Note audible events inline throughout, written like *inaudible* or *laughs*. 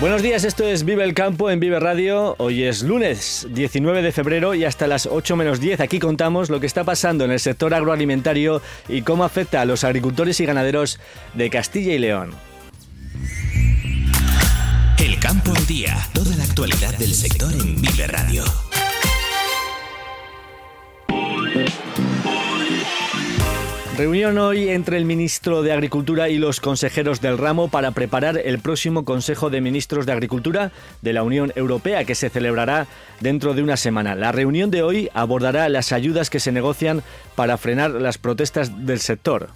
Buenos días, esto es Vive el Campo en Vive Radio. Hoy es lunes 19 de febrero y hasta las 8 menos 10 aquí contamos lo que está pasando en el sector agroalimentario y cómo afecta a los agricultores y ganaderos de Castilla y León. El Campo en Día, toda la actualidad del sector en Vive Radio. Reunión hoy entre el ministro de Agricultura y los consejeros del ramo para preparar el próximo Consejo de Ministros de Agricultura de la Unión Europea que se celebrará dentro de una semana. La reunión de hoy abordará las ayudas que se negocian para frenar las protestas del sector.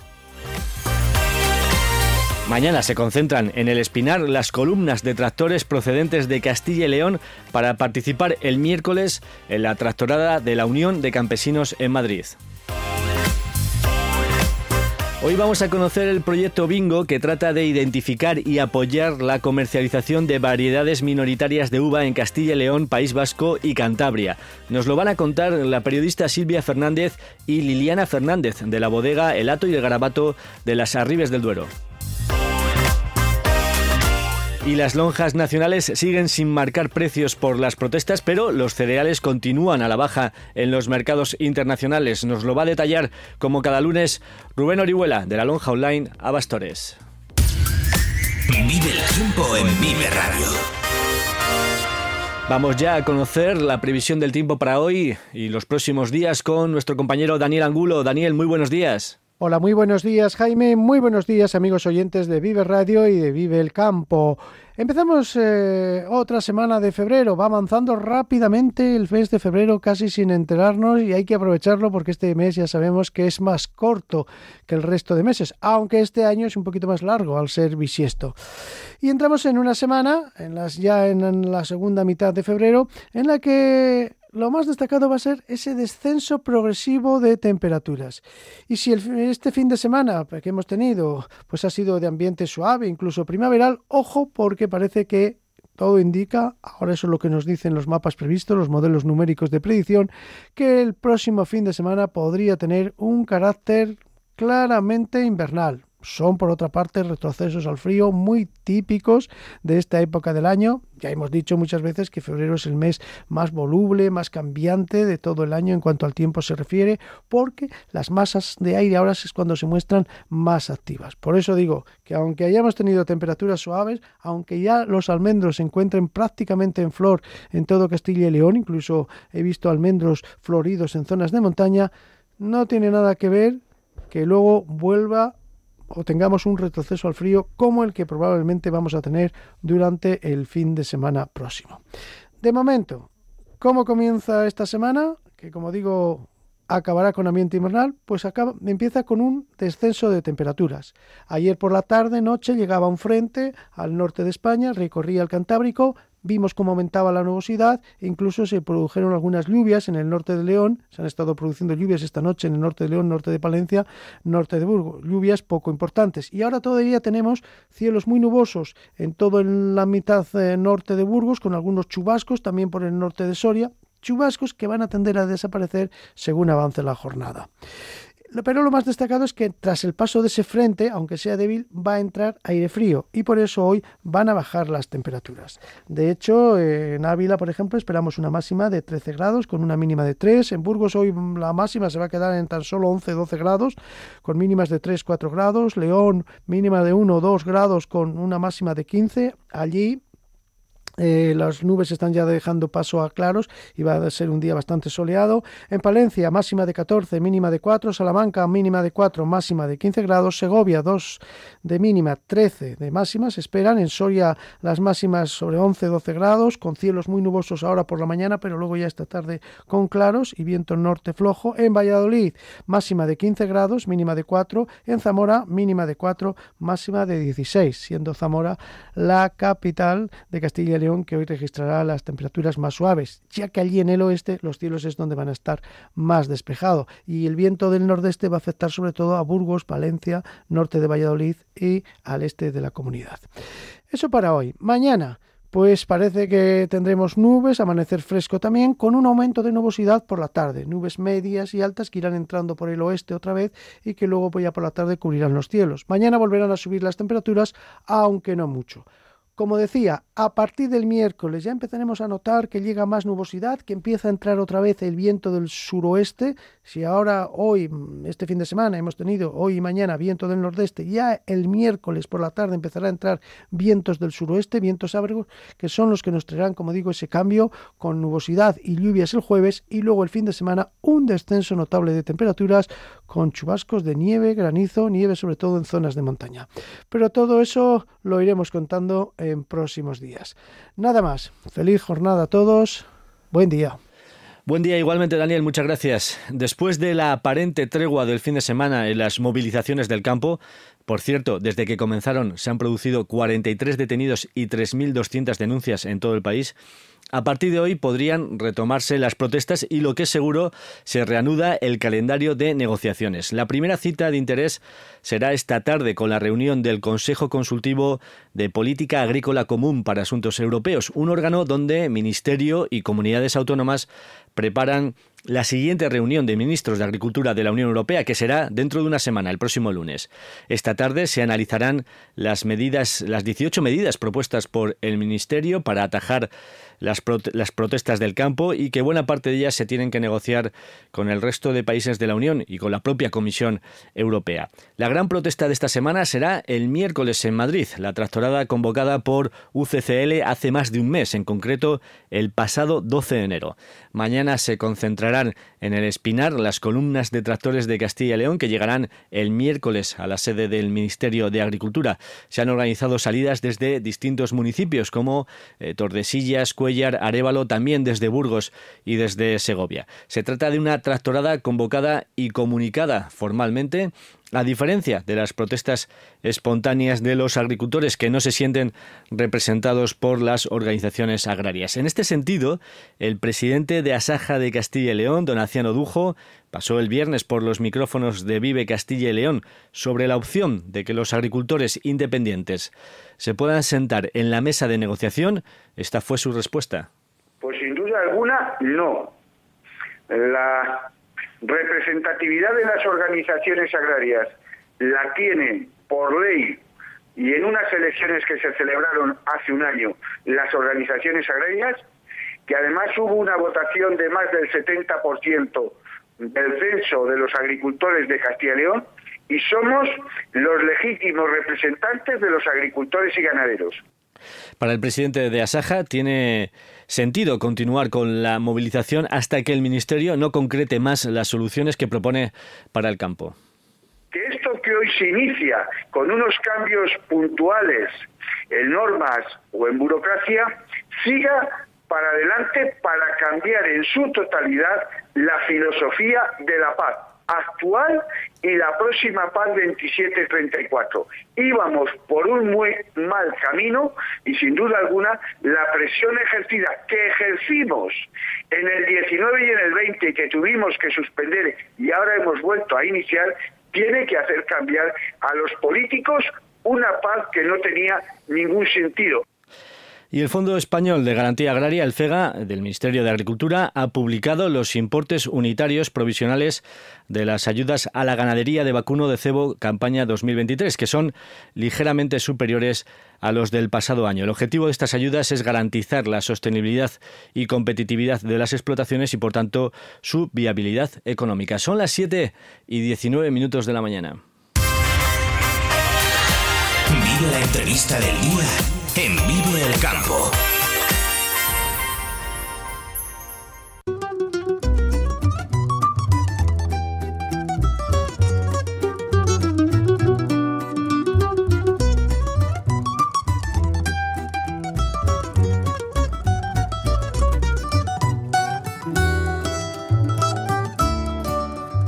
Mañana se concentran en el Espinar las columnas de tractores procedentes de Castilla y León para participar el miércoles en la tractorada de la Unión de Campesinos en Madrid. Hoy vamos a conocer el proyecto Bingo que trata de identificar y apoyar la comercialización de variedades minoritarias de uva en Castilla y León, País Vasco y Cantabria. Nos lo van a contar la periodista Silvia Fernández y Liliana Fernández de la bodega El Hato y el Garabato de las Arribes del Duero. Y las lonjas nacionales siguen sin marcar precios por las protestas, pero los cereales continúan a la baja en los mercados internacionales. Nos lo va a detallar, como cada lunes, Rubén Orihuela, de la lonja online Abastores. Vive el tiempo en Vive Radio. Vamos ya a conocer la previsión del tiempo para hoy y los próximos días con nuestro compañero Daniel Angulo. Daniel, muy buenos días. Hola, muy buenos días Jaime, muy buenos días amigos oyentes de Vive Radio y de Vive el Campo. Empezamos eh, otra semana de febrero, va avanzando rápidamente el mes de febrero casi sin enterarnos y hay que aprovecharlo porque este mes ya sabemos que es más corto que el resto de meses, aunque este año es un poquito más largo al ser bisiesto. Y entramos en una semana, en las, ya en la segunda mitad de febrero, en la que lo más destacado va a ser ese descenso progresivo de temperaturas. Y si este fin de semana que hemos tenido pues ha sido de ambiente suave, incluso primaveral, ojo porque parece que todo indica, ahora eso es lo que nos dicen los mapas previstos, los modelos numéricos de predicción, que el próximo fin de semana podría tener un carácter claramente invernal. Son, por otra parte, retrocesos al frío muy típicos de esta época del año. Ya hemos dicho muchas veces que febrero es el mes más voluble, más cambiante de todo el año en cuanto al tiempo se refiere, porque las masas de aire ahora es cuando se muestran más activas. Por eso digo que aunque hayamos tenido temperaturas suaves, aunque ya los almendros se encuentren prácticamente en flor en todo Castilla y León, incluso he visto almendros floridos en zonas de montaña, no tiene nada que ver que luego vuelva o tengamos un retroceso al frío como el que probablemente vamos a tener durante el fin de semana próximo. De momento, ¿cómo comienza esta semana? Que como digo, acabará con ambiente invernal, pues empieza con un descenso de temperaturas. Ayer por la tarde, noche, llegaba un frente al norte de España, recorría el Cantábrico, vimos cómo aumentaba la nubosidad e incluso se produjeron algunas lluvias en el norte de León. Se han estado produciendo lluvias esta noche en el norte de León, norte de Palencia, norte de Burgos. Lluvias poco importantes. Y ahora todavía tenemos cielos muy nubosos en toda la mitad eh, norte de Burgos, con algunos chubascos también por el norte de Soria chubascos que van a tender a desaparecer según avance la jornada. Pero lo más destacado es que tras el paso de ese frente, aunque sea débil, va a entrar aire frío y por eso hoy van a bajar las temperaturas. De hecho, en Ávila, por ejemplo, esperamos una máxima de 13 grados con una mínima de 3. En Burgos hoy la máxima se va a quedar en tan solo 11-12 grados con mínimas de 3-4 grados. León mínima de 1-2 grados con una máxima de 15. Allí eh, las nubes están ya dejando paso a claros y va a ser un día bastante soleado. En Palencia, máxima de 14, mínima de 4. Salamanca, mínima de 4, máxima de 15 grados. Segovia, 2 de mínima, 13 de máxima. Se esperan en Soria las máximas sobre 11, 12 grados, con cielos muy nubosos ahora por la mañana, pero luego ya esta tarde con claros y viento norte flojo. En Valladolid, máxima de 15 grados, mínima de 4. En Zamora, mínima de 4, máxima de 16, siendo Zamora la capital de Castilla y que hoy registrará las temperaturas más suaves, ya que allí en el oeste los cielos es donde van a estar más despejados y el viento del nordeste va a afectar sobre todo a Burgos, Valencia, norte de Valladolid y al este de la comunidad. Eso para hoy. Mañana pues parece que tendremos nubes, amanecer fresco también, con un aumento de nubosidad por la tarde, nubes medias y altas que irán entrando por el oeste otra vez y que luego ya por la tarde cubrirán los cielos. Mañana volverán a subir las temperaturas, aunque no mucho. Como decía, a partir del miércoles ya empezaremos a notar que llega más nubosidad, que empieza a entrar otra vez el viento del suroeste. Si ahora, hoy, mm, este fin de semana, hemos tenido hoy y mañana viento del nordeste, ya el miércoles por la tarde empezará a entrar vientos del suroeste, vientos ábregos, que son los que nos traerán, como digo, ese cambio con nubosidad y lluvias el jueves y luego el fin de semana un descenso notable de temperaturas con chubascos de nieve, granizo, nieve sobre todo en zonas de montaña. Pero todo eso lo iremos contando en próximos días. Nada más, feliz jornada a todos, buen día. Buen día igualmente Daniel, muchas gracias. Después de la aparente tregua del fin de semana en las movilizaciones del campo, por cierto, desde que comenzaron se han producido 43 detenidos y 3.200 denuncias en todo el país, a partir de hoy podrían retomarse las protestas y lo que es seguro se reanuda el calendario de negociaciones. La primera cita de interés será esta tarde con la reunión del Consejo Consultivo de Política Agrícola Común para Asuntos Europeos, un órgano donde Ministerio y comunidades autónomas preparan la siguiente reunión de ministros de Agricultura de la Unión Europea, que será dentro de una semana, el próximo lunes. Esta tarde se analizarán las medidas, las 18 medidas propuestas por el Ministerio para atajar las, las protestas del campo y que buena parte de ellas se tienen que negociar con el resto de países de la Unión y con la propia Comisión Europea. La gran protesta de esta semana será el miércoles en Madrid, la tractorada convocada por UCCL hace más de un mes, en concreto el pasado 12 de enero. Mañana se concentrarán en el Espinar las columnas de tractores de Castilla y León que llegarán el miércoles a la sede del Ministerio de Agricultura. Se han organizado salidas desde distintos municipios como eh, Tordesillas, Arévalo también desde Burgos y desde Segovia. Se trata de una tractorada convocada y comunicada formalmente a diferencia de las protestas espontáneas de los agricultores que no se sienten representados por las organizaciones agrarias. En este sentido, el presidente de Asaja de Castilla y León, Donaciano Dujo, pasó el viernes por los micrófonos de Vive Castilla y León sobre la opción de que los agricultores independientes se puedan sentar en la mesa de negociación. Esta fue su respuesta. Pues sin duda alguna, no. La representatividad de las organizaciones agrarias la tienen por ley y en unas elecciones que se celebraron hace un año las organizaciones agrarias, que además hubo una votación de más del 70% del censo de los agricultores de Castilla y León, y somos los legítimos representantes de los agricultores y ganaderos. Para el presidente de Asaja tiene sentido continuar con la movilización hasta que el Ministerio no concrete más las soluciones que propone para el campo. Que esto que hoy se inicia con unos cambios puntuales en normas o en burocracia siga para adelante para cambiar en su totalidad la filosofía de la paz actual y la próxima PAN 2734. Íbamos por un muy mal camino y sin duda alguna la presión ejercida que ejercimos en el 19 y en el 20 que tuvimos que suspender y ahora hemos vuelto a iniciar tiene que hacer cambiar a los políticos una paz que no tenía ningún sentido. Y el Fondo Español de Garantía Agraria, el FEGA, del Ministerio de Agricultura, ha publicado los importes unitarios provisionales de las ayudas a la ganadería de vacuno de cebo campaña 2023, que son ligeramente superiores a los del pasado año. El objetivo de estas ayudas es garantizar la sostenibilidad y competitividad de las explotaciones y, por tanto, su viabilidad económica. Son las 7 y 19 minutos de la mañana. la entrevista del día en Vivo el Campo.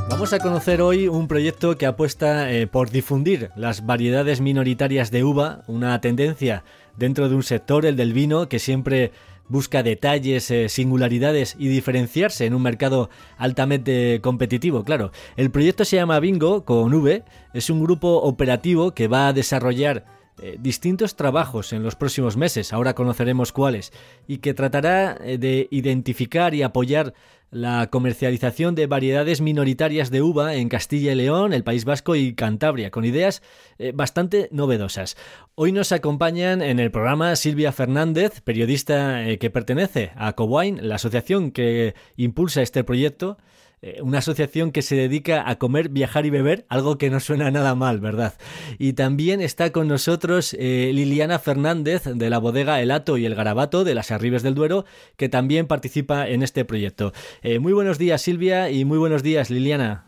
Vamos a conocer hoy un proyecto que apuesta eh, por difundir las variedades minoritarias de uva, una tendencia dentro de un sector, el del vino, que siempre busca detalles, eh, singularidades y diferenciarse en un mercado altamente competitivo, claro. El proyecto se llama Bingo con V, es un grupo operativo que va a desarrollar eh, distintos trabajos en los próximos meses, ahora conoceremos cuáles, y que tratará eh, de identificar y apoyar la comercialización de variedades minoritarias de uva en Castilla y León, el País Vasco y Cantabria, con ideas eh, bastante novedosas. Hoy nos acompañan en el programa Silvia Fernández, periodista eh, que pertenece a Cowine, la asociación que impulsa este proyecto, eh, una asociación que se dedica a comer, viajar y beber, algo que no suena nada mal, ¿verdad? Y también está con nosotros eh, Liliana Fernández de la bodega El Ato y el Garabato de las Arribes del Duero, que también participa en este proyecto. Eh, muy buenos días, Silvia, y muy buenos días, Liliana.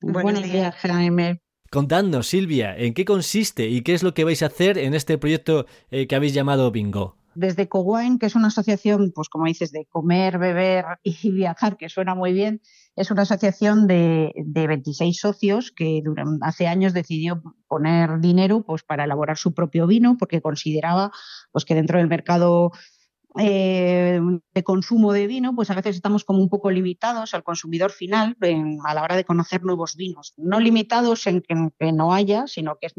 Buenos días, Jaime. Contadnos, Silvia, ¿en qué consiste y qué es lo que vais a hacer en este proyecto que habéis llamado Bingo? Desde Cowain, que es una asociación, pues como dices, de comer, beber y *laughs* viajar, que suena muy bien, es una asociación de, 26 socios que hace años decidió poner dinero pues, para elaborar su propio vino, porque consideraba pues, que dentro del mercado eh, de consumo de vino, pues a veces estamos como un poco limitados al consumidor final a la hora de conocer nuevos vinos. No limitados en que, no haya, sino que es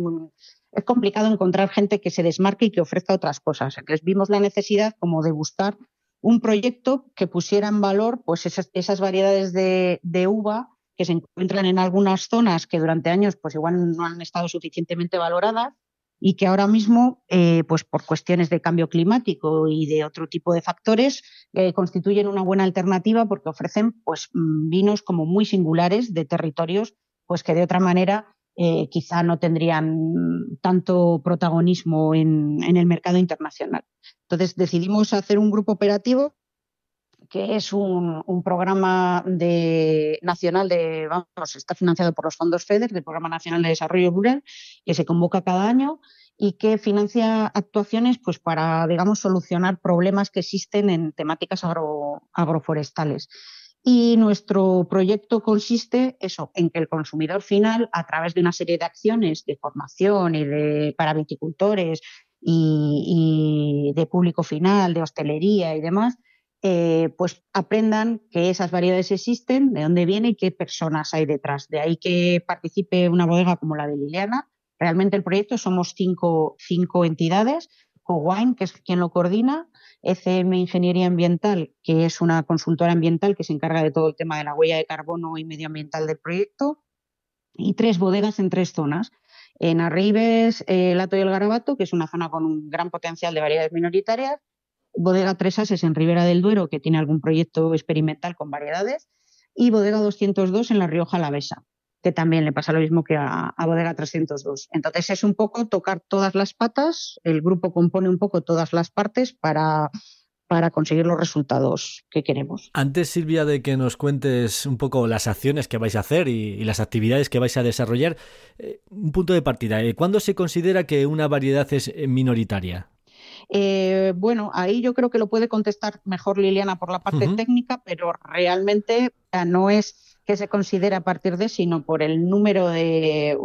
complicado encontrar gente que se desmarque y que ofrezca otras cosas. Entonces vimos la necesidad como de buscar un proyecto que pusiera en valor pues esas, variedades de, de uva que se encuentran en algunas zonas que durante años pues igual no han estado suficientemente valoradas y que ahora mismo, eh, pues por cuestiones de cambio climático y de otro tipo de factores, eh, constituyen una buena alternativa porque ofrecen pues, mm, vinos como muy singulares de territorios pues que de otra manera eh, quizá no tendrían tanto protagonismo en el mercado internacional. Entonces decidimos hacer un grupo operativo que es un, programa nacional de, vamos, está financiado por los fondos FEDER, del Programa Nacional de Desarrollo Rural, que se convoca cada año y que financia actuaciones pues, para, digamos, solucionar problemas que existen en temáticas agro, agroforestales. Y nuestro proyecto consiste eso, en que el consumidor final, a través de una serie de acciones de formación y de para viticultores y de público final, de hostelería y demás, eh, pues aprendan que esas variedades existen, de dónde viene y qué personas hay detrás. De ahí que participe una bodega como la de Liliana. Realmente el proyecto somos cinco, entidades, Cowine, que es quien lo coordina, ECM Ingeniería Ambiental, que es una consultora ambiental que se encarga de todo el tema de la huella de carbono y medioambiental del proyecto, y tres bodegas en tres zonas. En Arribes, el eh, Lato y el Garabato, que es una zona con un gran potencial de variedades minoritarias, Bodega Tres es en Ribera del Duero, que tiene algún proyecto experimental con variedades, y Bodega 202 en La Rioja Alavesa, que también le pasa lo mismo que a, Bodega 302. Entonces es un poco tocar todas las patas, el grupo compone un poco todas las partes para para conseguir los resultados que queremos. Antes, Silvia, de que nos cuentes un poco las acciones que vais a hacer y, las actividades que vais a desarrollar, eh, un punto de partida. Eh, ¿Cuándo se considera que una variedad es eh, minoritaria? Eh, bueno, ahí yo creo que lo puede contestar mejor Liliana por la parte técnica, pero realmente no es que se considera a partir de, sino por el número de eh,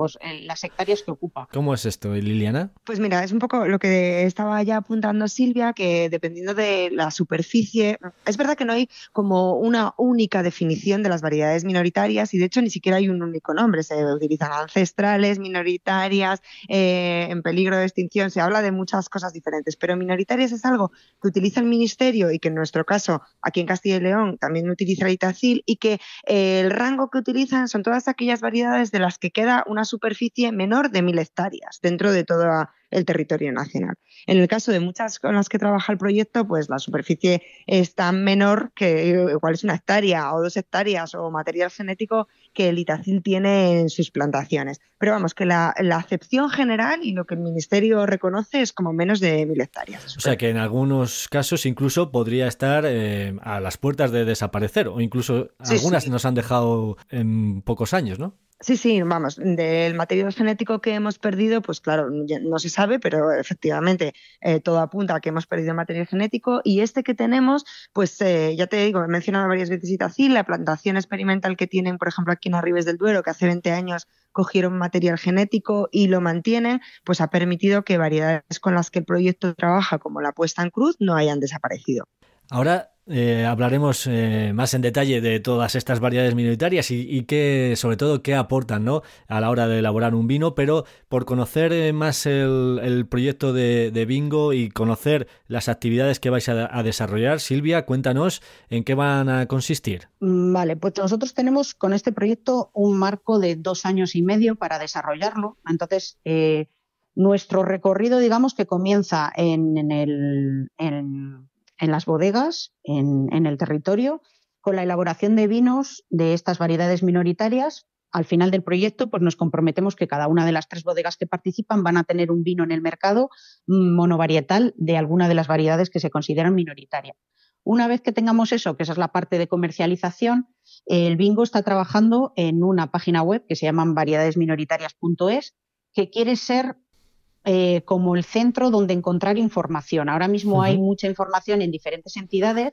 las hectáreas que ocupa. ¿Cómo es esto, Liliana? Pues mira, es un poco lo que estaba ya apuntando Silvia, que dependiendo de la superficie, es verdad que no hay como una única definición de las variedades minoritarias y de hecho ni siquiera hay un único nombre, se utilizan ancestrales, minoritarias, eh, en peligro de extinción, se habla de muchas cosas diferentes, pero minoritarias es algo que utiliza el Ministerio y que en nuestro caso, aquí en Castilla y León, también utiliza el ITACIL y que el eh, rango que utilizan son todas aquellas variedades de las que queda una superficie menor de mil hectáreas dentro de todo el territorio nacional. En el caso de muchas con las que trabaja el proyecto, pues la superficie es tan menor que eh, igual es una hectárea o dos hectáreas o material genético que el Itacil tiene en sus plantaciones. Pero vamos, que la, acepción general y lo que el Ministerio reconoce es como menos de mil hectáreas. O sea que en algunos casos incluso podría estar eh, a las puertas de desaparecer o incluso algunas nos han dejado en pocos años, ¿no? Sí, sí, vamos, del material genético que hemos perdido, pues claro, no se sabe, pero efectivamente eh, todo apunta a que hemos perdido material genético y este que tenemos, pues eh, ya te digo, he mencionado varias veces Itacil, la plantación experimental que tienen, por ejemplo, aquí en Arribes del Duero, que hace 20 años cogieron material genético y lo mantienen, pues ha permitido que variedades con las que el proyecto trabaja, como la puesta en cruz, no hayan desaparecido. Ahora eh, hablaremos eh, más en detalle de todas estas variedades minoritarias y, sobre todo qué aportan ¿no? a la hora de elaborar un vino, pero por conocer eh, más el, proyecto de, Bingo y conocer las actividades que vais a, desarrollar, Silvia, cuéntanos en qué van a consistir. Mm, vale, pues nosotros tenemos con este proyecto un marco de dos años y medio para desarrollarlo. Entonces, nuestro recorrido, digamos que comienza en, el... En en las bodegas, en, el territorio, con la elaboración de vinos de estas variedades minoritarias al final del proyecto, pues nos comprometemos que cada una de las tres bodegas que participan van a tener un vino en el mercado monovarietal de alguna de las variedades que se consideran minoritarias. Una vez que tengamos eso, que esa es la parte de comercialización, el Bingo está trabajando en una página web que se llama variedadesminoritarias.es, que quiere ser eh, como el centro donde encontrar información. Ahora mismo hay mucha información en diferentes entidades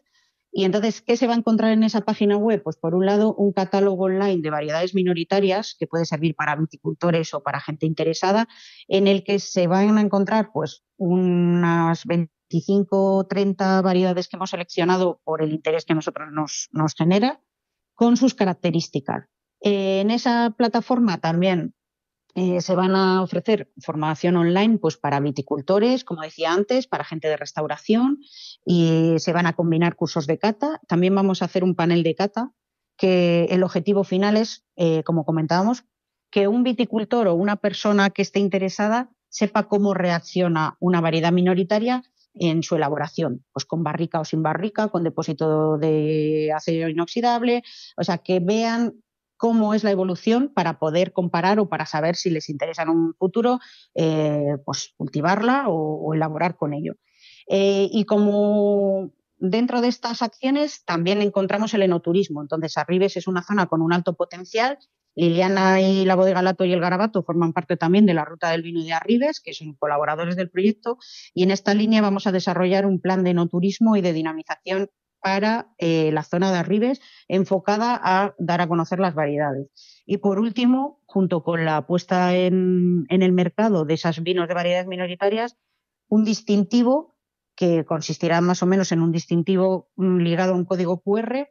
y entonces, ¿qué se va a encontrar en esa página web? Pues por un lado, un catálogo online de variedades minoritarias que puede servir para viticultores o para gente interesada, en el que se van a encontrar pues unas 25 o 30 variedades que hemos seleccionado por el interés que nosotros nos, genera, con sus características. Eh, en esa plataforma también eh, se van a ofrecer formación online pues, para viticultores, como decía antes, para gente de restauración y se van a combinar cursos de cata. También vamos a hacer un panel de cata que el objetivo final es, eh, como comentábamos, que un viticultor o una persona que esté interesada sepa cómo reacciona una variedad minoritaria en su elaboración, pues con barrica o sin barrica, con depósito de acero inoxidable, o sea, que vean cómo es la evolución para poder comparar o para saber si les interesa en un futuro eh, pues cultivarla o, elaborar con ello. Eh, y como dentro de estas acciones también encontramos el enoturismo. Entonces, Arribes es una zona con un alto potencial. Liliana y la bodega Lato y el Garabato forman parte también de la ruta del vino de Arribes, que son colaboradores del proyecto. Y en esta línea vamos a desarrollar un plan de enoturismo y de dinamización para eh, la zona de Arribes enfocada a dar a conocer las variedades. Y por último, junto con la puesta en, el mercado de esas vinos de variedades minoritarias, un distintivo que consistirá más o menos en un distintivo mm, ligado a un código QR,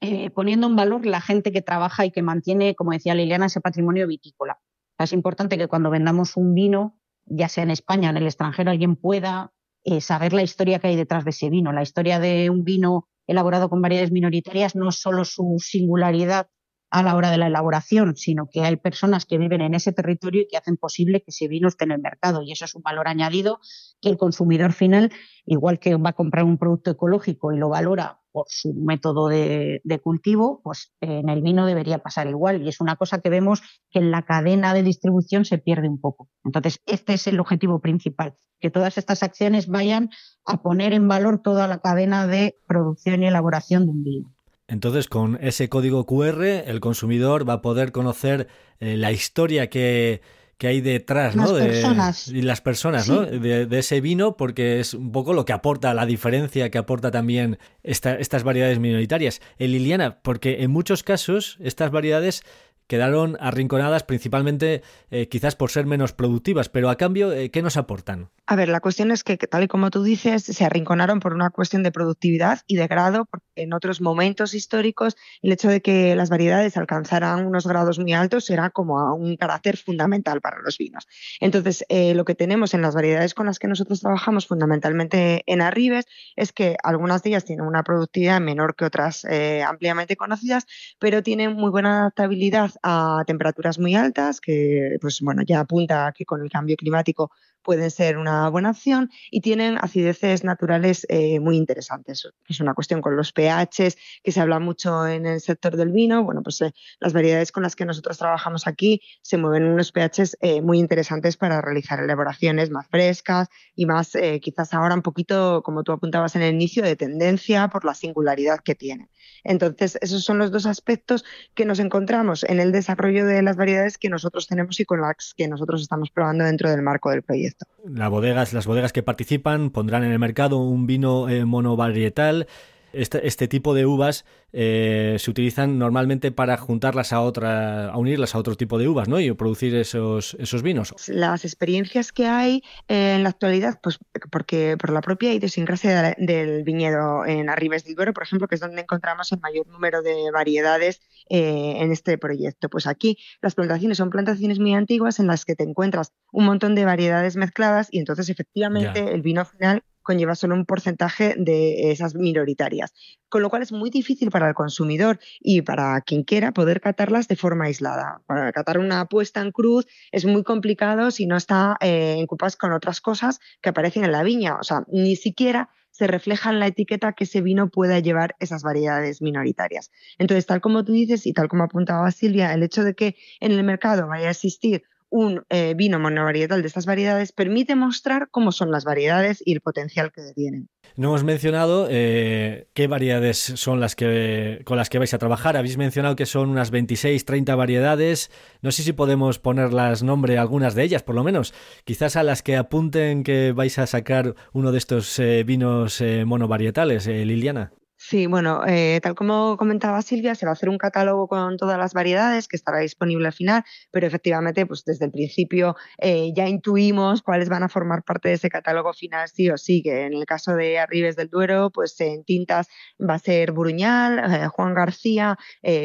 eh, poniendo en valor la gente que trabaja y que mantiene, como decía Liliana, ese patrimonio vitícola. Es importante que cuando vendamos un vino, ya sea en España, en el extranjero, alguien pueda eh, saber la historia que hay detrás de ese vino, la historia de un vino elaborado con variedades minoritarias, no solo su singularidad a la hora de la elaboración, sino que hay personas que viven en ese territorio y que hacen posible que ese vino esté en el mercado. Y eso es un valor añadido que el consumidor final, igual que va a comprar un producto ecológico y lo valora por su método de, cultivo, pues eh, en el vino debería pasar igual. Y es una cosa que vemos que en la cadena de distribución se pierde un poco. Entonces, este es el objetivo principal, que todas estas acciones vayan a poner en valor toda la cadena de producción y elaboración de un vino. Entonces, con ese código QR, el consumidor va a poder conocer eh, la historia que que hay detrás, ¿no? De, Y las personas, ¿no? De, ese vino, porque es un poco lo que aporta, la diferencia que aporta también estas variedades minoritarias. El eh, Liliana, porque en muchos casos estas variedades quedaron arrinconadas principalmente eh, quizás por ser menos productivas, pero a cambio, eh, ¿qué nos aportan? A ver, la cuestión es que, tal y como tú dices, se arrinconaron por una cuestión de productividad y de grado, porque en otros momentos históricos el hecho de que las variedades alcanzaran unos grados muy altos era como un carácter fundamental para los vinos. Entonces, eh, lo que tenemos en las variedades con las que nosotros trabajamos fundamentalmente en Arribes es que algunas de ellas tienen una productividad menor que otras ampliamente conocidas, pero tienen muy buena adaptabilidad a temperaturas muy altas, que pues bueno, ya apunta que con el cambio climático pueden ser una buena opción y tienen acideces naturales eh, muy interesantes. Es una cuestión con los pHs que se habla mucho en el sector del vino. Bueno, pues eh, las variedades con las que nosotros trabajamos aquí se mueven unos pHs eh, muy interesantes para realizar elaboraciones más frescas y más quizás ahora un poquito, como tú apuntabas en el inicio, de tendencia por la singularidad que tienen. Entonces, esos son los dos aspectos que nos encontramos en el desarrollo de las variedades que nosotros tenemos y con las que nosotros estamos probando dentro del marco del proyecto. Las bodegas, las bodegas que participan pondrán en el mercado un vino eh, monovarietal este, este, tipo de uvas eh, se utilizan normalmente para juntarlas a otra, a unirlas a otro tipo de uvas, ¿no? Y producir esos, esos vinos. Las experiencias que hay en la actualidad, pues porque por la propia idiosincrasia del viñedo en Arribes del Duero, por ejemplo, que es donde encontramos el mayor número de variedades eh, en este proyecto. Pues aquí las plantaciones son plantaciones muy antiguas en las que te encuentras un montón de variedades mezcladas y entonces efectivamente el vino final conlleva solo un porcentaje de esas minoritarias, con lo cual es muy difícil para el consumidor y para quien quiera poder catarlas de forma aislada. Para catar una apuesta en cruz es muy complicado si no está eh, en cupas con otras cosas que aparecen en la viña, o sea, ni siquiera se refleja en la etiqueta que ese vino pueda llevar esas variedades minoritarias. Entonces, tal como tú dices y tal como apuntaba Silvia, el hecho de que en el mercado vaya a existir un vino eh, monovarietal de estas variedades permite mostrar cómo son las variedades y el potencial que tienen. No hemos mencionado eh, qué variedades son las que con las que vais a trabajar. Habéis mencionado que son unas 26, 30 variedades. No sé si podemos ponerlas nombre algunas de ellas, por lo menos. Quizás a las que apunten que vais a sacar uno de estos eh, vinos monovarietales, Liliana. Sí, bueno, eh, tal como comentaba Silvia, se va a hacer un catálogo con todas las variedades que estará disponible al final, pero efectivamente, pues desde el principio eh, ya intuimos cuáles van a formar parte de ese catálogo final, sí o sí, que en el caso de Arribes del Duero, pues en tintas va a ser Bruñal, eh, Juan García,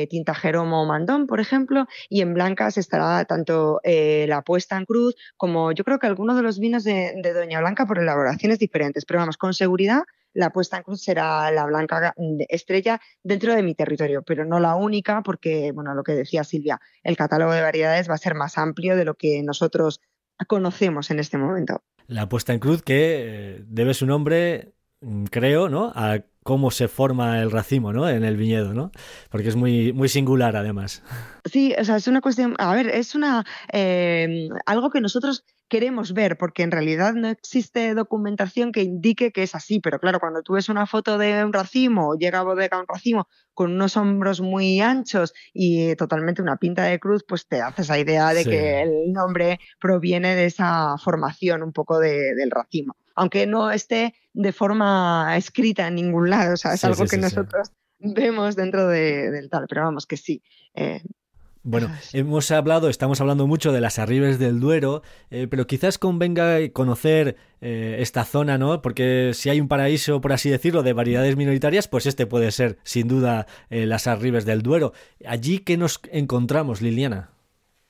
tinta Jeromo Mandón, por ejemplo, y en blancas estará tanto la puesta en cruz como yo creo que algunos de los vinos de Doña Blanca por elaboraciones diferentes, pero vamos, con seguridad la puesta en cruz será la blanca estrella dentro de mi territorio, pero no la única, porque, bueno, lo que decía Silvia, el catálogo de variedades va a ser más amplio de lo que nosotros conocemos en este momento. La puesta en cruz que eh, debe su nombre, mm, creo, ¿no? A cómo se forma el racimo, ¿no? En el viñedo, ¿no? Porque es muy, muy singular, además. Sí, o sea, es una cuestión. A ver, es una eh, algo que nosotros queremos ver, porque en realidad no existe documentación que indique que es así, pero claro, cuando tú ves una foto de un racimo, o llega a bodega un racimo con unos hombros muy anchos y totalmente una pinta de cruz, pues te haces la idea de que el nombre proviene de esa formación un poco del racimo, aunque no esté de forma escrita en ningún lado, o sea, es algo que nosotros vemos dentro del tal, pero vamos que sí, eh, bueno, hemos hablado, estamos hablando mucho de las arribes del Duero, eh, pero quizás convenga conocer eh, esta zona, ¿no? Porque si hay un paraíso, por así decirlo, de variedades minoritarias, pues este puede ser, sin duda, eh, las arribes del Duero. ¿Allí qué nos encontramos, Liliana?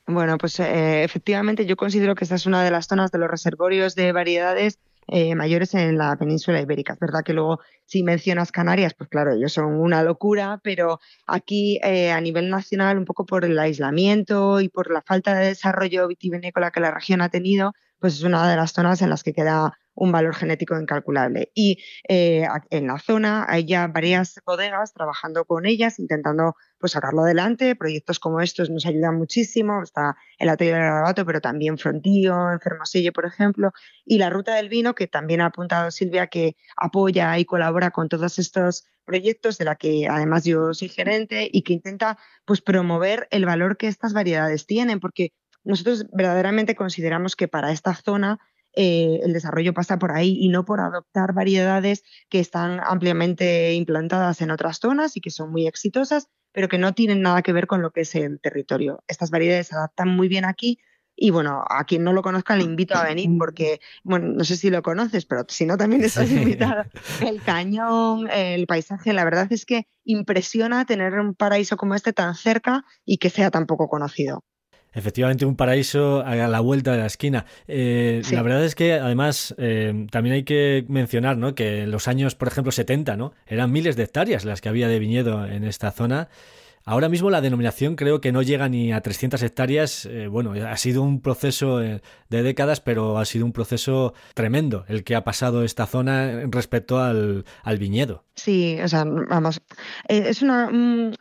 Bueno, pues efectivamente yo considero que esta es una de las zonas de los reservorios de variedades eh, mayores en la península ibérica. Es verdad que luego, si mencionas Canarias, pues claro, ellos son una locura, pero aquí eh, a nivel nacional, un poco por el aislamiento y por la falta de desarrollo vitivinícola que la región ha tenido, pues es una de las zonas en las que queda un valor genético incalculable. Y eh, en la zona hay ya varias bodegas trabajando con ellas, intentando pues, sacarlo adelante. Proyectos como estos nos ayudan muchísimo. Está el Atelier del Garabato, pero también Frontío, enfermosillo por ejemplo. Y la Ruta del Vino, que también ha apuntado Silvia, que apoya y colabora con todos estos proyectos de la que además yo soy gerente y que intenta pues promover el valor que estas variedades tienen porque nosotros verdaderamente consideramos que para esta zona eh, el desarrollo pasa por ahí y no por adoptar variedades que están ampliamente implantadas en otras zonas y que son muy exitosas, pero que no tienen nada que ver con lo que es el territorio. Estas variedades se adaptan muy bien aquí y bueno, a quien no lo conozca le invito a venir porque, bueno, no sé si lo conoces, pero si no también estás invitado. *laughs* El cañón, el paisaje, la verdad es que impresiona tener un paraíso como este tan cerca y que sea tan poco conocido. Efectivamente, un paraíso a la vuelta de la esquina. Eh, la verdad es que además eh, también hay que mencionar que en los años, por ejemplo, 70, ¿no? eran miles de hectáreas las que había de viñedo en esta zona Ahora mismo la denominación creo que no llega ni a 300 hectáreas. Eh, bueno, ha sido un proceso eh, de décadas, pero ha sido un proceso tremendo el que ha pasado esta zona respecto al, viñedo. Sí, o sea, vamos, eh, es mm,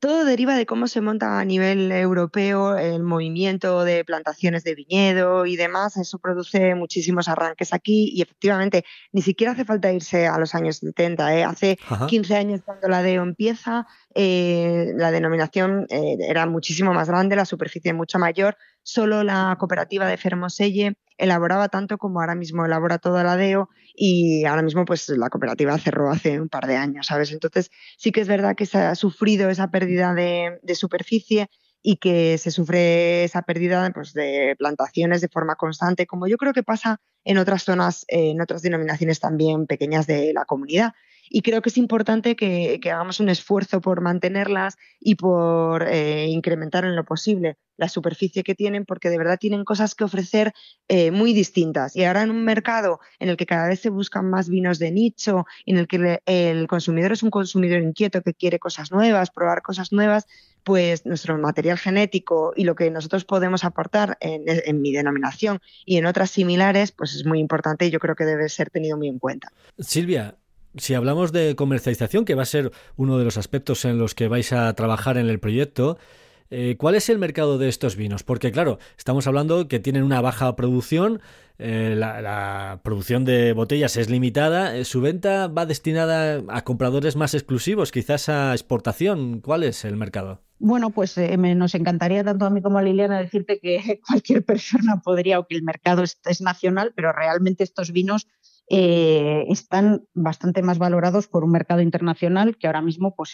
todo deriva de cómo se monta a nivel europeo el movimiento de plantaciones de viñedo y demás. Eso produce muchísimos arranques aquí y efectivamente ni siquiera hace falta irse a los años 70. Hace 15 años cuando la DEO empieza, eh, la denominación eh, era muchísimo más grande, la superficie mucho mayor. Solo la cooperativa de Fermoselle elaboraba tanto como ahora mismo elabora toda la DEO y ahora mismo pues la cooperativa cerró hace un par de años, ¿sabes? Entonces sí que es verdad que se ha sufrido esa pérdida de, superficie y que se sufre esa pérdida pues, de plantaciones de forma constante, como yo creo que pasa en otras zonas, en otras denominaciones también pequeñas de la comunidad. Y creo que es importante que, hagamos un esfuerzo por mantenerlas y por eh, incrementar en lo posible la superficie que tienen, porque de verdad tienen cosas que ofrecer eh, muy distintas. Y ahora en un mercado en el que cada vez se buscan más vinos de nicho, en el que el consumidor es un consumidor inquieto que quiere cosas nuevas, probar cosas nuevas, pues nuestro material genético y lo que nosotros podemos aportar en, en, mi denominación y en otras similares, pues es muy importante y yo creo que debe ser tenido muy en cuenta. Silvia, si hablamos de comercialización, que va a ser uno de los aspectos en los que vais a trabajar en el proyecto, eh, ¿cuál es el mercado de estos vinos? Porque claro, estamos hablando que tienen una baja producción, eh, la, producción de botellas es limitada, eh, su venta va destinada a compradores más exclusivos, quizás a exportación. ¿Cuál es el mercado? Bueno, pues me, nos encantaría tanto a mí como a Liliana decirte que *laughs* cualquier persona podría o que el mercado es nacional, pero realmente estos vinos eh, están bastante más valorados por un mercado internacional que ahora mismo pues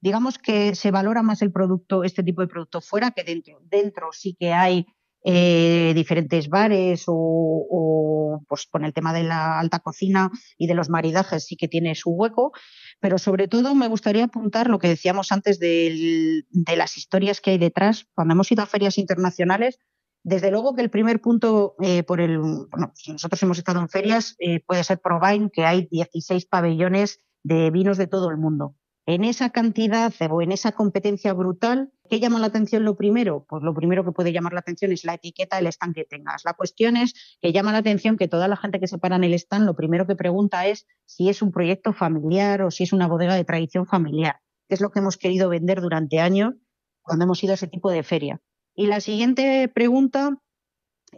digamos que se valora más el producto este tipo de producto fuera que dentro dentro sí que hay eh, diferentes bares o, pues con el tema de la alta cocina y de los maridajes sí que tiene su hueco pero sobre todo me gustaría apuntar lo que decíamos antes de las historias que hay detrás cuando hemos ido a ferias internacionales desde luego que el primer punto, eh, por el, bueno, si pues nosotros hemos estado en ferias, eh, puede ser Provine, que hay 16 pabellones de vinos de todo el mundo. En esa cantidad o en esa competencia brutal, ¿qué llama la atención lo primero? Pues lo primero que puede llamar la atención es la etiqueta, del stand que tengas. La cuestión es que llama la atención que toda la gente que se para en el stand, lo primero que pregunta es si es un proyecto familiar o si es una bodega de tradición familiar. Es lo que hemos querido vender durante años cuando hemos ido a ese tipo de feria y la siguiente pregunta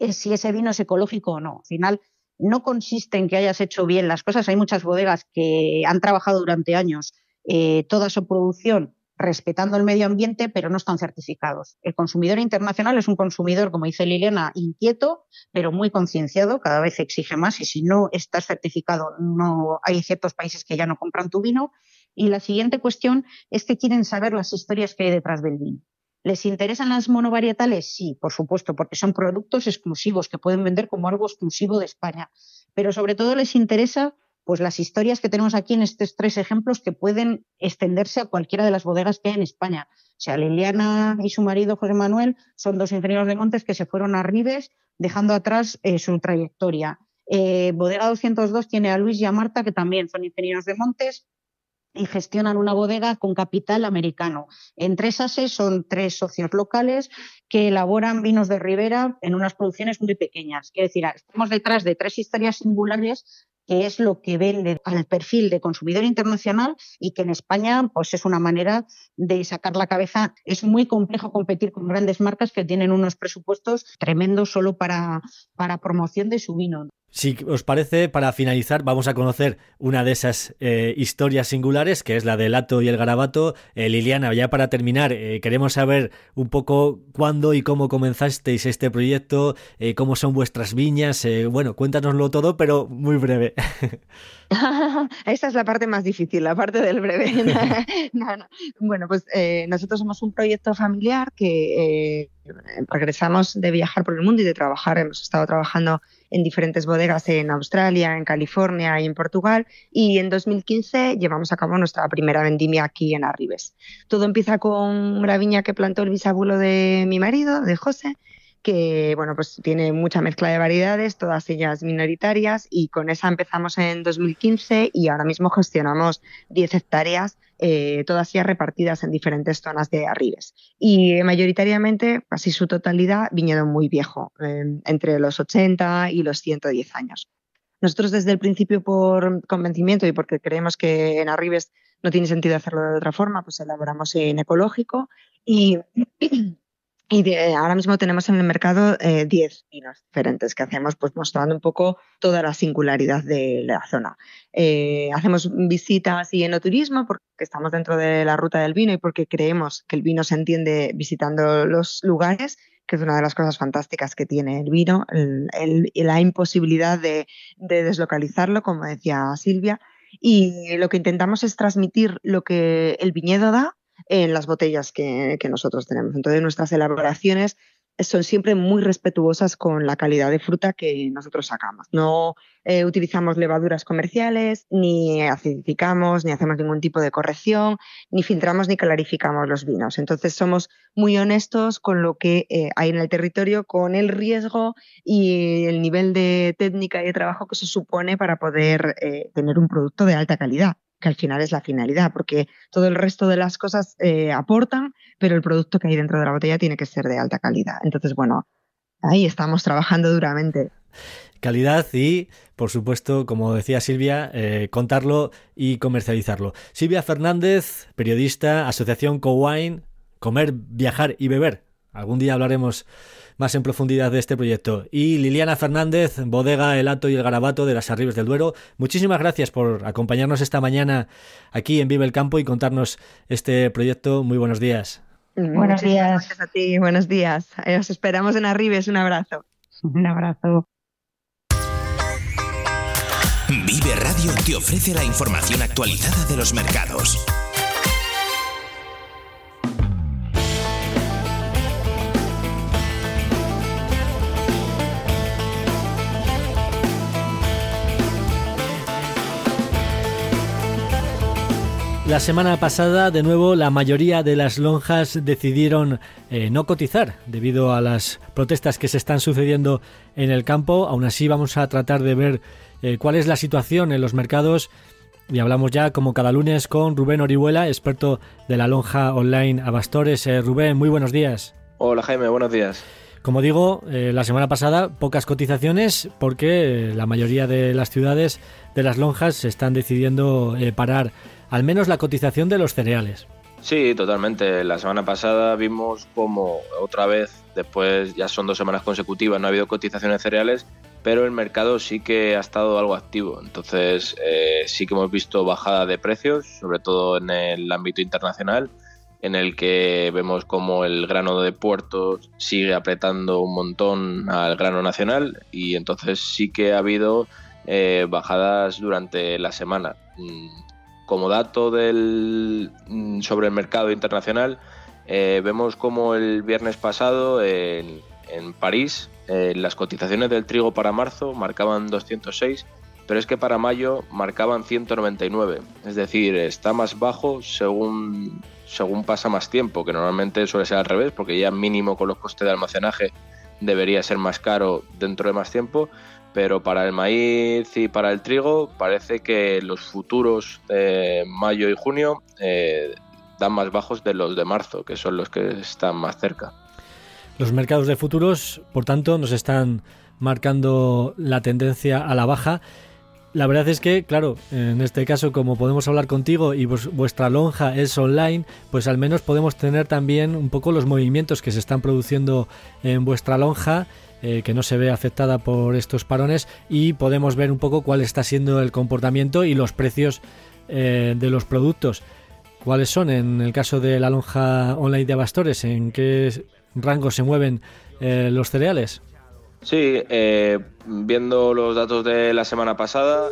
es si ese vino es ecológico o no. Al final, no consiste en que hayas hecho bien las cosas. Hay muchas bodegas que han trabajado durante años eh, toda su producción respetando el medio ambiente, pero no están certificados. El consumidor internacional es un consumidor, como dice Liliana, inquieto, pero muy concienciado, cada vez exige más y si no estás certificado, no hay ciertos países que ya no compran tu vino. Y la siguiente cuestión es que quieren saber las historias que hay detrás del vino. ¿Les interesan las monovarietales? Sí, por supuesto, porque son productos exclusivos que pueden vender como algo exclusivo de España. Pero sobre todo les interesa pues las historias que tenemos aquí en estos tres ejemplos que pueden extenderse a cualquiera de las bodegas que hay en España. O sea, Liliana y su marido José Manuel son dos ingenieros de montes que se fueron a Ribes dejando atrás eh, su trayectoria. Eh, Bodega 202 tiene a Luis y a Marta, que también son ingenieros de montes, y gestionan una bodega con capital americano. Entre esas son tres socios locales que elaboran vinos de ribera en unas producciones muy pequeñas. Quiero decir, estamos detrás de tres historias singulares que es lo que vende al perfil de consumidor internacional y que en España pues es una manera de sacar la cabeza. Es muy complejo competir con grandes marcas que tienen unos presupuestos tremendos solo para, para promoción de su vino. Si os parece, para finalizar, vamos a conocer una de esas eh, historias singulares, que es la del ato y el Garabato. Eh, Liliana, ya para terminar, eh, queremos saber un poco cuándo y cómo comenzasteis este proyecto, cómo son vuestras viñas. bueno, cuéntanoslo todo, pero muy breve. *laughs* Esta es la parte más difícil, la parte del breve. *laughs* *laughs* Bueno, pues nosotros somos un proyecto familiar que regresamos de viajar por el mundo y de trabajar. Hemos estado trabajando en diferentes bodegas en Australia, en California y en Portugal. Y en 2015 llevamos a cabo nuestra primera vendimia aquí en Arribes. Todo empieza con una viña que plantó el bisabuelo de mi marido, de José que bueno, pues tiene mucha mezcla de variedades, todas ellas minoritarias, y con esa empezamos en 2015 y ahora mismo gestionamos 10 hectáreas eh, todas ya repartidas en diferentes zonas de Arribes. Y mayoritariamente, casi su totalidad, viñedo muy viejo, em, entre los 80 y los 110 años. Nosotros desde el principio, por convencimiento y porque creemos que en Arribes no tiene sentido hacerlo de otra forma, pues elaboramos en ecológico y *clears throat* Y eh, ahora mismo tenemos en el mercado 10 eh, vinos diferentes que hacemos, pues mostrando un poco toda la singularidad de la zona. Eh, hacemos visitas y enoturismo porque estamos dentro de la ruta del vino y porque creemos que el vino se entiende visitando los lugares que es una de las cosas fantásticas que tiene el vino, la imposibilidad de deslocalizarlo, como decía Silvia, y lo que intentamos es transmitir lo que el viñedo da en las botellas que, nosotros tenemos. Entonces nuestras elaboraciones son siempre muy respetuosas con la calidad de fruta que nosotros sacamos. No eh, utilizamos levaduras comerciales, ni acidificamos, ni hacemos ningún tipo de corrección, ni filtramos ni clarificamos los vinos. Entonces somos muy honestos con lo que eh, hay en el territorio, con el riesgo y el nivel de técnica y de trabajo que se supone para poder eh, tener un producto de alta calidad que al final es la finalidad, porque todo el resto de las cosas eh, aportan, pero el producto que hay dentro de la botella tiene que ser de alta calidad. Entonces, bueno, ahí estamos trabajando duramente. Calidad y, por supuesto, como decía Silvia, eh, contarlo y comercializarlo. Silvia Fernández, periodista, Asociación Cowine, Comer, Viajar y Beber. Algún día hablaremos más en profundidad de este proyecto. Y Liliana Fernández, Bodega, El Ato y El Garabato de las Arribes del Duero, muchísimas gracias por acompañarnos esta mañana aquí en Vive el Campo y contarnos este proyecto. Muy buenos días. Buenos días. a ti, buenos días. Eh, os esperamos en Arribes, un abrazo. Un abrazo. Vive Radio te ofrece la información actualizada de los mercados La semana pasada, de nuevo, la mayoría de las lonjas decidieron eh, no cotizar debido a las protestas que se están sucediendo en el campo. Aún así, vamos a tratar de ver eh, cuál es la situación en los mercados. Y hablamos ya, como cada lunes, con Rubén Orihuela, experto de la lonja online Abastores. Eh, Rubén, muy buenos días. Hola Jaime, buenos días. Como digo, la semana pasada pocas cotizaciones porque la mayoría de las ciudades de las lonjas se están decidiendo parar al menos la cotización de los cereales. Sí, totalmente. La semana pasada vimos como otra vez, después ya son dos semanas consecutivas, no ha habido cotizaciones cereales, pero el mercado sí que ha estado algo activo. Entonces eh, sí que hemos visto bajada de precios, sobre todo en el ámbito internacional, en el que vemos como el grano de puerto sigue apretando un montón al grano nacional y entonces sí que ha habido eh, bajadas durante la semana. Mm, como dato mm, sobre el mercado internacional, eh, vemos como el viernes pasado en, París eh, las cotizaciones del trigo para marzo marcaban 206, pero es que para mayo marcaban 199. Es decir, está más bajo según, según pasa más tiempo, que normalmente suele ser al revés, porque ya mínimo con los costes de almacenaje debería ser más caro dentro de más tiempo, pero para el maíz y para el trigo parece que los futuros mayo y junio eh, dan más bajos de los de marzo, que son los que están más cerca. Los mercados de futuros, por tanto, nos están marcando la tendencia a la baja. La verdad es que, claro, en este caso, como podemos hablar contigo y vuestra lonja es online, pues al menos podemos tener también un poco los movimientos que se están produciendo en vuestra lonja eh, que no se ve afectada por estos parones y podemos ver un poco cuál está siendo el comportamiento y los precios eh, de los productos. ¿Cuáles son en el caso de la lonja online de Abastores? ¿En qué rango se mueven eh, los cereales? Sí, viendo los datos de la semana pasada,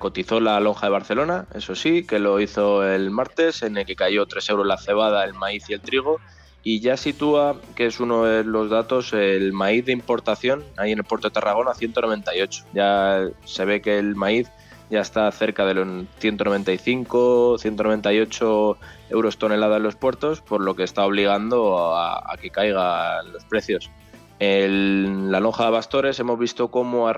cotizó la lonja de Barcelona, eso sí, que lo hizo el martes, en el que cayó 3 euros la cebada, el maíz y el trigo y ya sitúa, que es uno de los datos, el maíz de importación ahí en el puerto de Tarragona 198. Ya se ve que el maíz ya está cerca de los 195, 198 euros tonelada en los puertos, por lo que está obligando a, que caigan los precios. En la lonja de Bastores hemos visto cómo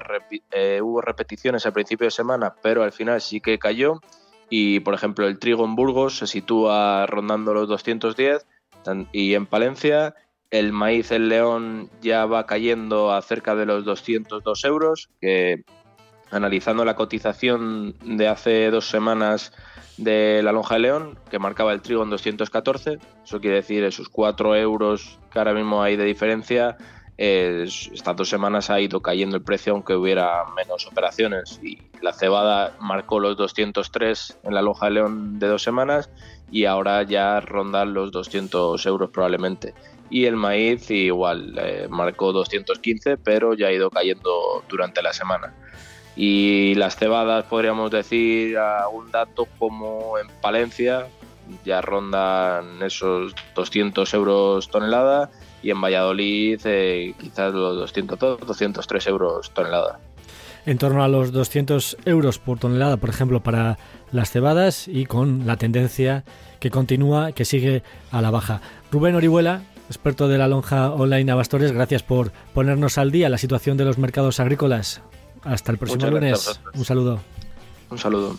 eh, hubo repeticiones al principio de semana, pero al final sí que cayó. Y por ejemplo, el trigo en Burgos se sitúa rondando los 210 y en Palencia el maíz en León ya va cayendo a cerca de los 202 euros, que analizando la cotización de hace dos semanas de la lonja de León, que marcaba el trigo en 214, eso quiere decir esos 4 euros que ahora mismo hay de diferencia, eh, estas dos semanas ha ido cayendo el precio aunque hubiera menos operaciones. Y la cebada marcó los 203 en la Loja de León de dos semanas y ahora ya rondan los 200 euros probablemente. Y el maíz igual, eh, marcó 215 pero ya ha ido cayendo durante la semana. Y las cebadas, podríamos decir, a un dato como en Palencia, ya rondan esos 200 euros tonelada y en Valladolid eh, quizás los 200 203 euros tonelada. En torno a los 200 euros por tonelada, por ejemplo, para las cebadas y con la tendencia que continúa, que sigue a la baja. Rubén Orihuela, experto de la lonja online Bastores, gracias por ponernos al día la situación de los mercados agrícolas. Hasta el próximo lunes. Un saludo. Un saludo.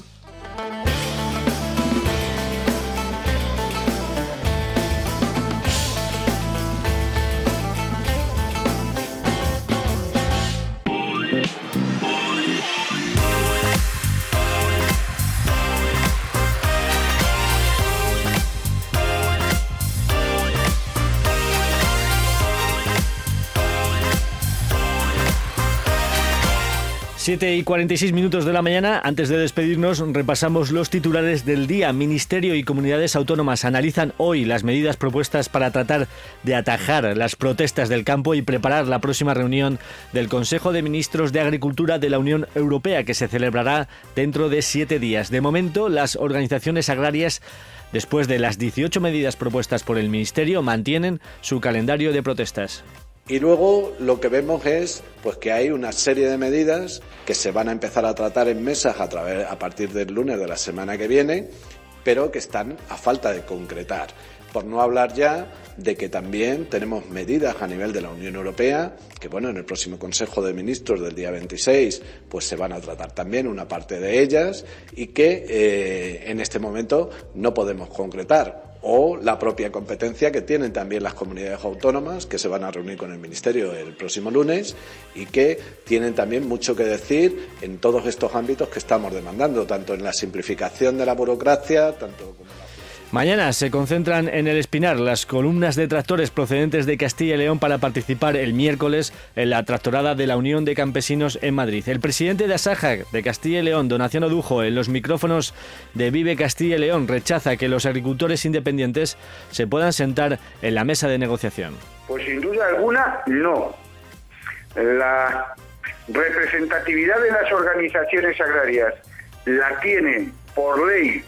y 46 minutos de la mañana, antes de despedirnos, repasamos los titulares del día. Ministerio y comunidades autónomas analizan hoy las medidas propuestas para tratar de atajar las protestas del campo y preparar la próxima reunión del Consejo de Ministros de Agricultura de la Unión Europea, que se celebrará dentro de siete días. De momento, las organizaciones agrarias después de las 18 medidas propuestas por el Ministerio, mantienen su calendario de protestas. Y luego lo que vemos es pues que hay una serie de medidas que se van a empezar a tratar en mesas a, través, a partir del lunes de la semana que viene, pero que están a falta de concretar. Por no hablar ya de que también tenemos medidas a nivel de la Unión Europea, que bueno, en el próximo Consejo de Ministros del día 26, pues se van a tratar también una parte de ellas y que eh, en este momento no podemos concretar o la propia competencia que tienen también las comunidades autónomas que se van a reunir con el Ministerio el próximo lunes y que tienen también mucho que decir en todos estos ámbitos que estamos demandando, tanto en la simplificación de la burocracia, tanto Mañana se concentran en el Espinar las columnas de tractores procedentes de Castilla y León para participar el miércoles en la tractorada de la Unión de Campesinos en Madrid. El presidente de Asaja de Castilla y León, Donación Odujo, en los micrófonos de Vive Castilla y León, rechaza que los agricultores independientes se puedan sentar en la mesa de negociación. Pues sin duda alguna, no. La representatividad de las organizaciones agrarias la tienen por ley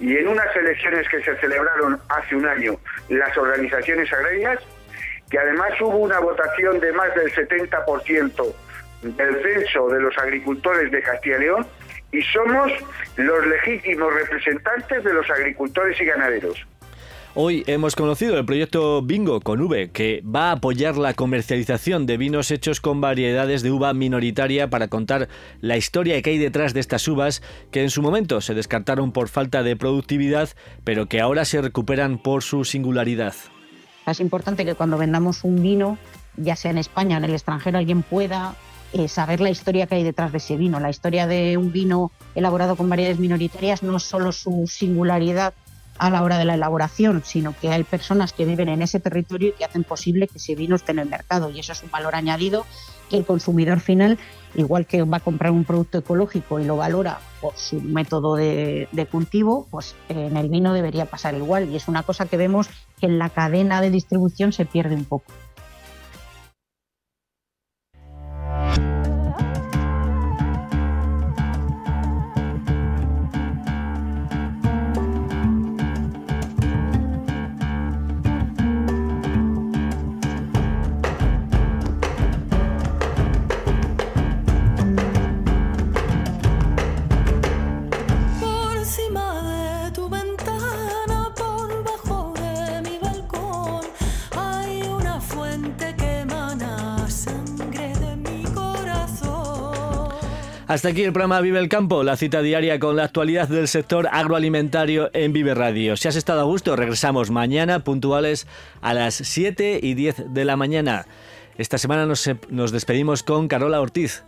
y en unas elecciones que se celebraron hace un año, las organizaciones agrarias, que además hubo una votación de más del 70% del censo de los agricultores de Castilla y León, y somos los legítimos representantes de los agricultores y ganaderos. Hoy hemos conocido el proyecto Bingo con V, que va a apoyar la comercialización de vinos hechos con variedades de uva minoritaria para contar la historia que hay detrás de estas uvas que en su momento se descartaron por falta de productividad, pero que ahora se recuperan por su singularidad. Es importante que cuando vendamos un vino, ya sea en España o en el extranjero, alguien pueda eh, saber la historia que hay detrás de ese vino. La historia de un vino elaborado con variedades minoritarias, no solo su singularidad a la hora de la elaboración, sino que hay personas que viven en ese territorio y que hacen posible que ese vino esté en el mercado. Y eso es un valor añadido que el consumidor final, igual que va a comprar un producto ecológico y lo valora por su método de, de cultivo, pues eh, en el vino debería pasar igual. Y es una cosa que vemos que en la cadena de distribución se pierde un poco. Hasta aquí el programa Vive el Campo, la cita diaria con la actualidad del sector agroalimentario en Vive Radio. Si has estado a gusto, regresamos mañana puntuales a las 7 y 10 de la mañana. Esta semana nos, nos despedimos con Carola Ortiz.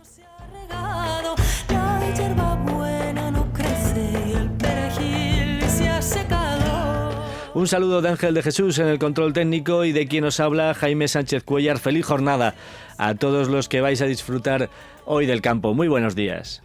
Un saludo de Ángel de Jesús en el control técnico y de quien os habla Jaime Sánchez Cuellar. Feliz jornada a todos los que vais a disfrutar hoy del campo. Muy buenos días.